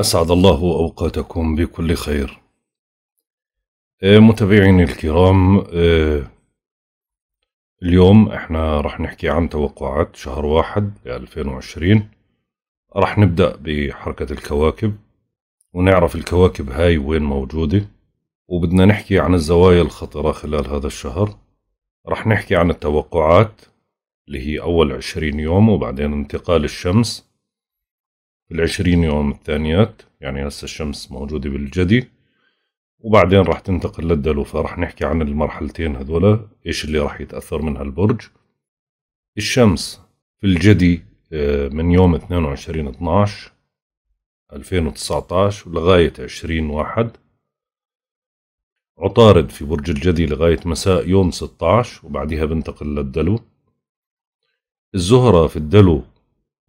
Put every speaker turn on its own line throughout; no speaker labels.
أسعد الله أوقاتكم بكل خير آه، متابعيني الكرام آه، اليوم احنا راح نحكي عن توقعات شهر واحد لألفين وعشرين راح نبدأ بحركة الكواكب ونعرف الكواكب هاي وين موجودة وبدنا نحكي عن الزوايا الخطرة خلال هذا الشهر راح نحكي عن التوقعات اللي هي أول عشرين يوم وبعدين انتقال الشمس العشرين يوم الثانيات يعني هسه الشمس موجودة بالجدي وبعدين راح تنتقل للدلو فرح نحكي عن المرحلتين هذولا ايش اللي راح يتأثر منها البرج الشمس في الجدي آه، من يوم 22 12 2019 لغاية 20 واحد عطارد في برج الجدي لغاية مساء يوم 16 وبعدها بنتقل للدلو الزهرة في الدلو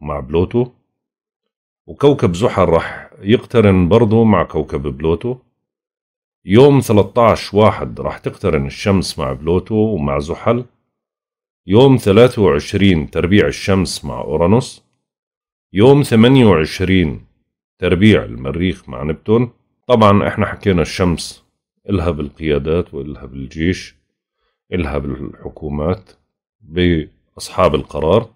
مع بلوتو وكوكب زحل راح يقترن برضه مع كوكب بلوتو يوم 13 واحد راح تقترن الشمس مع بلوتو ومع زحل يوم 23 تربيع الشمس مع أورانوس يوم 28 تربيع المريخ مع نبتون طبعا احنا حكينا الشمس إلها بالقيادات وإلها بالجيش إلها بالحكومات بأصحاب القرار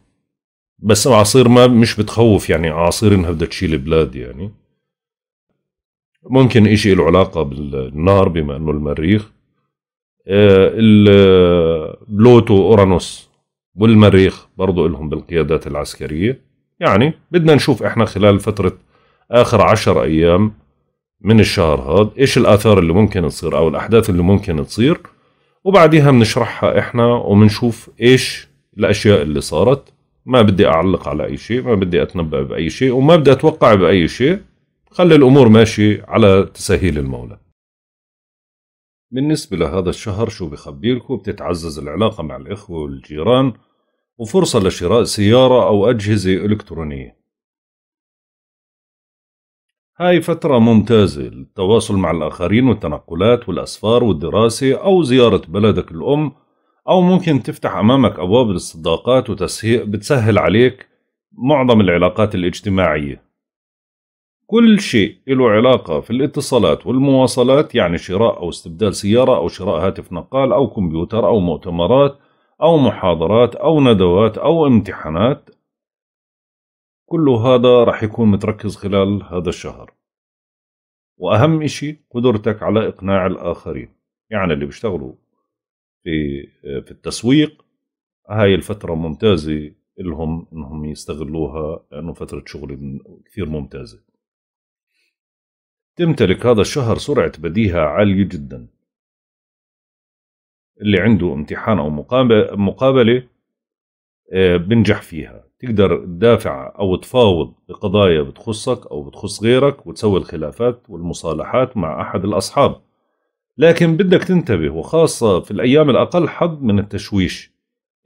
بس اعاصير ما مش بتخوف يعني اعاصير انها بدها تشيل بلاد يعني ممكن إشي له علاقة بالنار بما انه المريخ آه، بلوتو اورانوس والمريخ برضو لهم بالقيادات العسكرية يعني بدنا نشوف احنا خلال فترة اخر عشر ايام من الشهر هذا ايش الاثار اللي ممكن تصير او الاحداث اللي ممكن تصير وبعديها بنشرحها احنا وبنشوف ايش الاشياء اللي صارت ما بدي أعلق على أي شيء ما بدي أتنبأ بأي شيء وما بدي أتوقع بأي شيء خلي الأمور ماشي على تسهيل المولى بالنسبة لهذا الشهر شو بخبي لكم بتتعزز العلاقة مع الإخوة والجيران وفرصة لشراء سيارة أو أجهزة إلكترونية هاي فترة ممتازة للتواصل مع الآخرين والتنقلات والأسفار والدراسة أو زيارة بلدك الأم أو ممكن تفتح أمامك أبواب للصداقات وتسهيل بتسهل عليك معظم العلاقات الاجتماعية كل شيء له علاقة في الاتصالات والمواصلات يعني شراء أو استبدال سيارة أو شراء هاتف نقال أو كمبيوتر أو مؤتمرات أو محاضرات أو ندوات أو امتحانات كل هذا رح يكون متركز خلال هذا الشهر وأهم إشي قدرتك على إقناع الآخرين يعني اللي بيشتغلوا في في التسويق هاي الفتره ممتازه لهم انهم يستغلوها لانه فتره شغل كثير ممتازه تمتلك هذا الشهر سرعه بديهه عاليه جدا اللي عنده امتحان او مقابله آه، بنجح فيها تقدر تدافع او تفاوض بقضايا بتخصك او بتخص غيرك وتسوي الخلافات والمصالحات مع احد الاصحاب لكن بدك تنتبه وخاصة في الأيام الأقل حظ من التشويش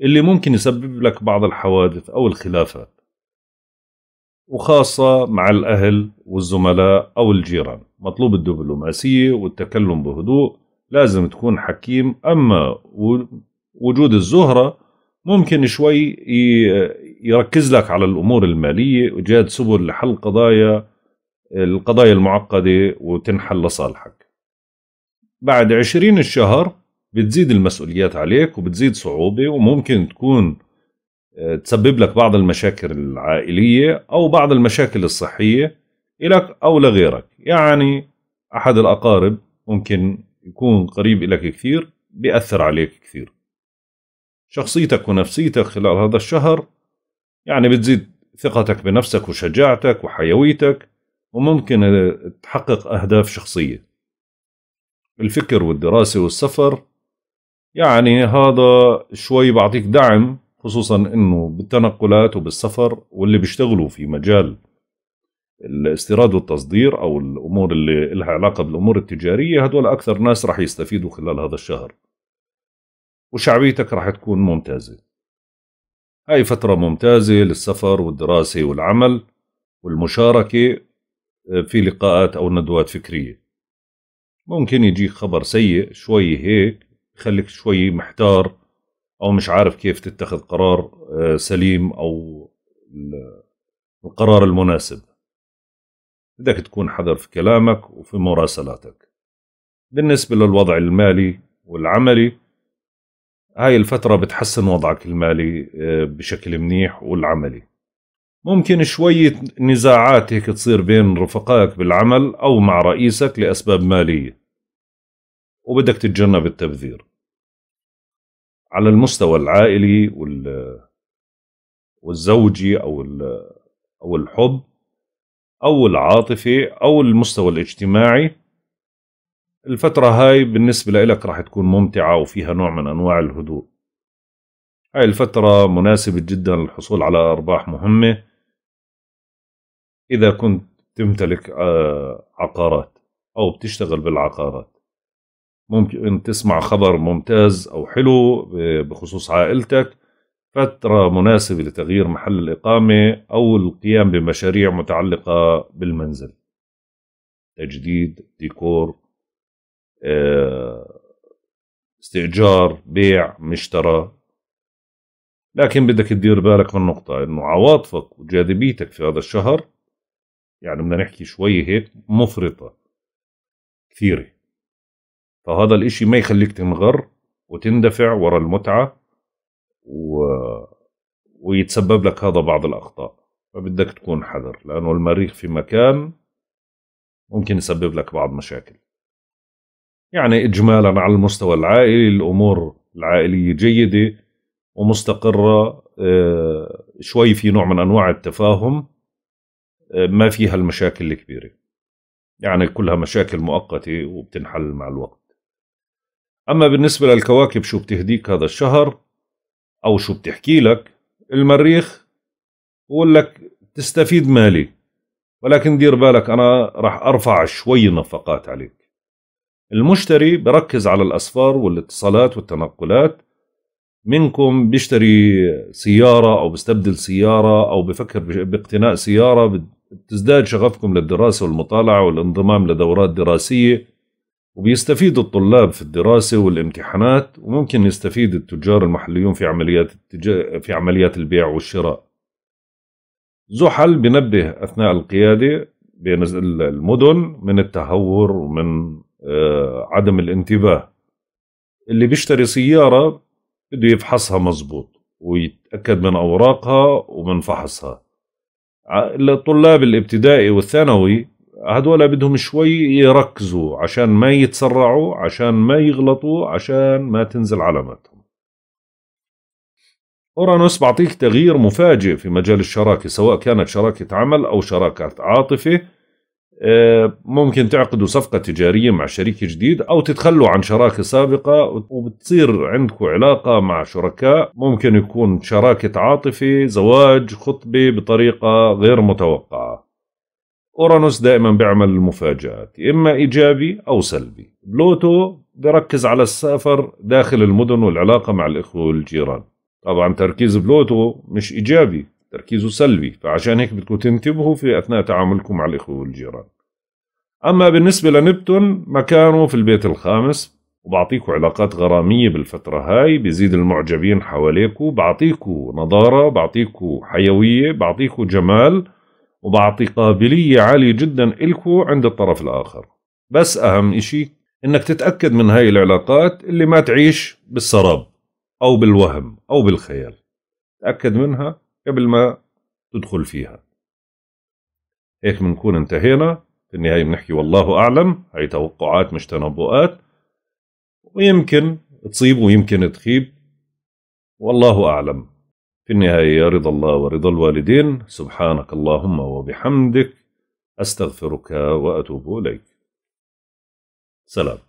اللي ممكن يسبب لك بعض الحوادث أو الخلافات وخاصة مع الأهل والزملاء أو الجيران مطلوب الدبلوماسية والتكلم بهدوء لازم تكون حكيم أما وجود الزهرة ممكن شوي يركز لك على الأمور المالية وإيجاد سبل لحل قضايا القضايا المعقدة وتنحل لصالحك بعد عشرين الشهر بتزيد المسؤوليات عليك وبتزيد صعوبة وممكن تكون آه، تسبب لك بعض المشاكل العائلية أو بعض المشاكل الصحية إلك أو لغيرك يعني أحد الأقارب ممكن يكون قريب إلك كثير بيأثر عليك كثير شخصيتك ونفسيتك خلال هذا الشهر يعني بتزيد ثقتك بنفسك وشجاعتك وحيويتك وممكن آه، تحقق أهداف شخصية الفكر والدراسة والسفر يعني هذا شوي بعطيك دعم خصوصا انه بالتنقلات وبالسفر واللي بيشتغلوا في مجال الاستيراد والتصدير او الامور اللي لها علاقه بالامور التجاريه هدول اكثر ناس راح يستفيدوا خلال هذا الشهر وشعبيتك راح تكون ممتازه هاي فتره ممتازه للسفر والدراسه والعمل والمشاركه في لقاءات او ندوات فكريه ممكن يجيك خبر سيء شوي هيك يخليك شوي محتار او مش عارف كيف تتخذ قرار آه، سليم او القرار المناسب بدك تكون حذر في كلامك وفي مراسلاتك بالنسبة للوضع المالي والعملي هاي الفترة بتحسن وضعك المالي آه، بشكل منيح والعملي ممكن شوية نزاعات هيك تصير بين رفقائك بالعمل أو مع رئيسك لأسباب مالية وبدك تتجنب التبذير على المستوى العائلي وال والزوجي أو ال أو الحب أو العاطفي أو المستوى الاجتماعي الفترة هاي بالنسبة لك راح تكون ممتعة وفيها نوع من أنواع الهدوء هاي الفترة مناسبة جدا للحصول على أرباح مهمة إذا كنت تمتلك آه، عقارات أو بتشتغل بالعقارات ممكن تسمع خبر ممتاز أو حلو بخصوص عائلتك فترة مناسبة لتغيير محل الإقامة أو القيام بمشاريع متعلقة بالمنزل تجديد ديكور آه، استئجار بيع مشترى لكن بدك تدير بالك من نقطة إنه عواطفك وجاذبيتك في هذا الشهر يعني بدنا نحكي شوي هيك مفرطة كثيرة فهذا الاشي ما يخليك تنغر وتندفع ورا المتعة و... ويتسبب لك هذا بعض الأخطاء فبدك تكون حذر لأنه المريخ في مكان ممكن يسبب لك بعض مشاكل يعني إجمالا على المستوى العائلي الأمور العائلية جيدة ومستقرة آه، شوي في نوع من أنواع التفاهم ما فيها المشاكل الكبيرة يعني كلها مشاكل مؤقتة وبتنحل مع الوقت أما بالنسبة للكواكب شو بتهديك هذا الشهر أو شو بتحكي لك المريخ بقول لك تستفيد مالي ولكن دير بالك أنا راح أرفع شوي نفقات عليك المشتري بركز على الأسفار والاتصالات والتنقلات منكم بيشتري سيارة أو بيستبدل سيارة أو بفكر باقتناء سيارة تزداد شغفكم للدراسة والمطالعة والانضمام لدورات دراسية وبيستفيد الطلاب في الدراسة والامتحانات وممكن يستفيد التجار المحليون في عمليات التج... في عمليات البيع والشراء. زحل بنبه أثناء القيادة بين المدن من التهور ومن آه، عدم الانتباه اللي بيشتري سيارة بده يفحصها مزبوط ويتأكد من أوراقها ومن فحصها الطلاب الابتدائي والثانوي هذول بدهم شوي يركزوا عشان ما يتسرعوا عشان ما يغلطوا عشان ما تنزل علاماتهم أورانوس بعطيك تغيير مفاجئ في مجال الشراكة سواء كانت شراكة عمل أو شراكة عاطفة آه، ممكن تعقدوا صفقة تجارية مع شريك جديد أو تتخلوا عن شراكة سابقة وبتصير عندكم علاقة مع شركاء ممكن يكون شراكة عاطفة زواج خطبة بطريقة غير متوقعة أورانوس دائما بيعمل المفاجآت إما إيجابي أو سلبي بلوتو بيركز على السفر داخل المدن والعلاقة مع الإخوة والجيران طبعا تركيز بلوتو مش إيجابي تركيزه سلبي فعشان هيك بدكم تنتبهوا في أثناء تعاملكم مع الإخوة والجيران أما بالنسبة لنبتون مكانه في البيت الخامس وبعطيكوا علاقات غرامية بالفترة هاي بزيد المعجبين حواليكوا بعطيكوا نضارة بعطيكوا حيوية بعطيكوا جمال وبعطي قابلية عالية جدا إلكوا عند الطرف الآخر بس أهم إشي إنك تتأكد من هاي العلاقات اللي ما تعيش بالسراب أو بالوهم أو بالخيال تأكد منها قبل ما تدخل فيها هيك بنكون انتهينا في النهاية بنحكي والله أعلم هي توقعات مش تنبؤات ويمكن تصيب ويمكن تخيب والله أعلم في النهاية يا رضا الله ورضا الوالدين سبحانك اللهم وبحمدك أستغفرك وأتوب إليك سلام